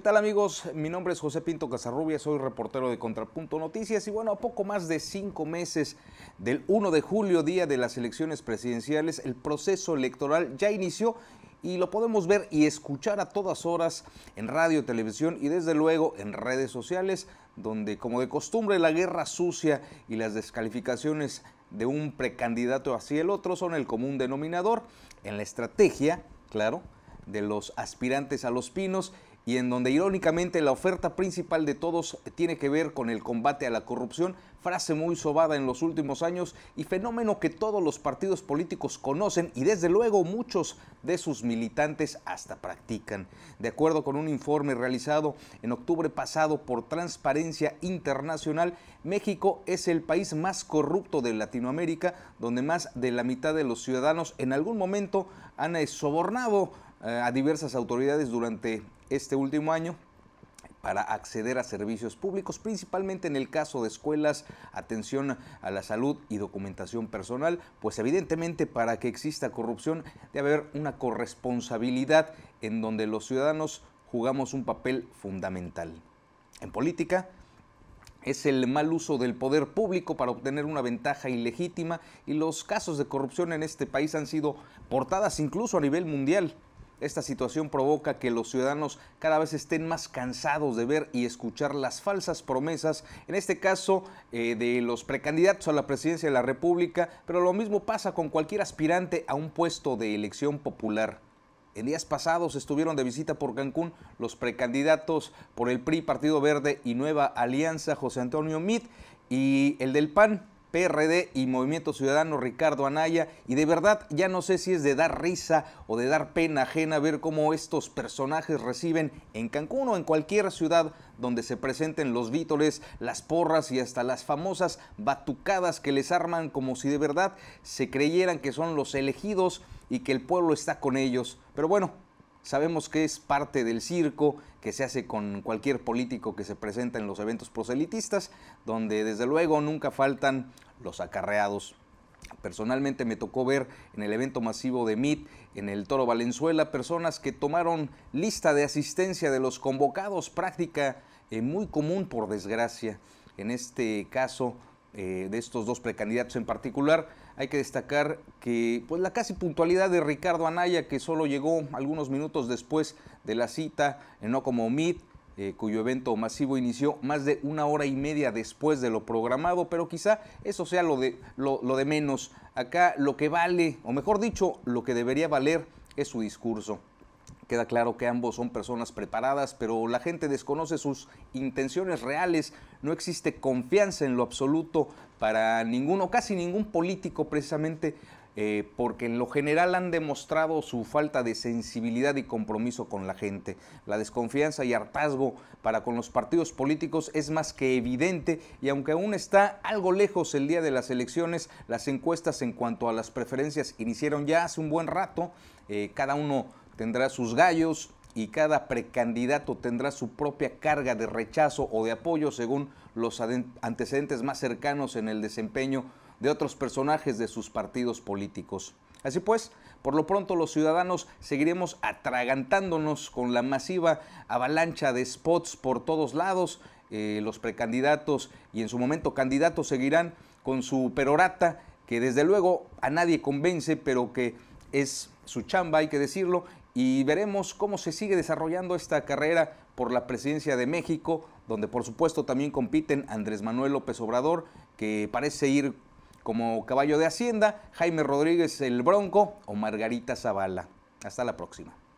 ¿Qué tal amigos? Mi nombre es José Pinto Casarrubia, soy reportero de Contrapunto Noticias y bueno, a poco más de cinco meses del 1 de julio, día de las elecciones presidenciales, el proceso electoral ya inició y lo podemos ver y escuchar a todas horas en radio, televisión y desde luego en redes sociales, donde como de costumbre la guerra sucia y las descalificaciones de un precandidato hacia el otro son el común denominador en la estrategia, claro, de los aspirantes a los pinos y en donde irónicamente la oferta principal de todos tiene que ver con el combate a la corrupción, frase muy sobada en los últimos años y fenómeno que todos los partidos políticos conocen y desde luego muchos de sus militantes hasta practican. De acuerdo con un informe realizado en octubre pasado por Transparencia Internacional, México es el país más corrupto de Latinoamérica, donde más de la mitad de los ciudadanos en algún momento han eh, sobornado eh, a diversas autoridades durante este último año para acceder a servicios públicos, principalmente en el caso de escuelas, atención a la salud y documentación personal, pues evidentemente para que exista corrupción debe haber una corresponsabilidad en donde los ciudadanos jugamos un papel fundamental. En política, es el mal uso del poder público para obtener una ventaja ilegítima y los casos de corrupción en este país han sido portadas incluso a nivel mundial. Esta situación provoca que los ciudadanos cada vez estén más cansados de ver y escuchar las falsas promesas, en este caso eh, de los precandidatos a la presidencia de la República, pero lo mismo pasa con cualquier aspirante a un puesto de elección popular. En días pasados estuvieron de visita por Cancún los precandidatos por el PRI, Partido Verde y Nueva Alianza, José Antonio Mitt y el del PAN, PRD y Movimiento Ciudadano Ricardo Anaya y de verdad ya no sé si es de dar risa o de dar pena ajena ver cómo estos personajes reciben en Cancún o en cualquier ciudad donde se presenten los vítores, las porras y hasta las famosas batucadas que les arman como si de verdad se creyeran que son los elegidos y que el pueblo está con ellos. Pero bueno, Sabemos que es parte del circo que se hace con cualquier político que se presenta en los eventos proselitistas, donde desde luego nunca faltan los acarreados. Personalmente me tocó ver en el evento masivo de MIT en el Toro Valenzuela personas que tomaron lista de asistencia de los convocados, práctica eh, muy común por desgracia. En este caso, eh, de estos dos precandidatos en particular, hay que destacar que pues, la casi puntualidad de Ricardo Anaya, que solo llegó algunos minutos después de la cita en No Como Meet, eh, cuyo evento masivo inició más de una hora y media después de lo programado, pero quizá eso sea lo de, lo de menos. Acá lo que vale, o mejor dicho, lo que debería valer es su discurso. Queda claro que ambos son personas preparadas, pero la gente desconoce sus intenciones reales. No existe confianza en lo absoluto para ninguno, casi ningún político precisamente eh, porque en lo general han demostrado su falta de sensibilidad y compromiso con la gente. La desconfianza y hartazgo para con los partidos políticos es más que evidente y aunque aún está algo lejos el día de las elecciones, las encuestas en cuanto a las preferencias iniciaron ya hace un buen rato, eh, cada uno tendrá sus gallos y cada precandidato tendrá su propia carga de rechazo o de apoyo según los antecedentes más cercanos en el desempeño de otros personajes de sus partidos políticos. Así pues, por lo pronto los ciudadanos seguiremos atragantándonos con la masiva avalancha de spots por todos lados. Eh, los precandidatos y en su momento candidatos seguirán con su perorata que desde luego a nadie convence, pero que es su chamba, hay que decirlo, y veremos cómo se sigue desarrollando esta carrera por la presidencia de México, donde por supuesto también compiten Andrés Manuel López Obrador, que parece ir como caballo de Hacienda, Jaime Rodríguez el Bronco o Margarita Zavala. Hasta la próxima.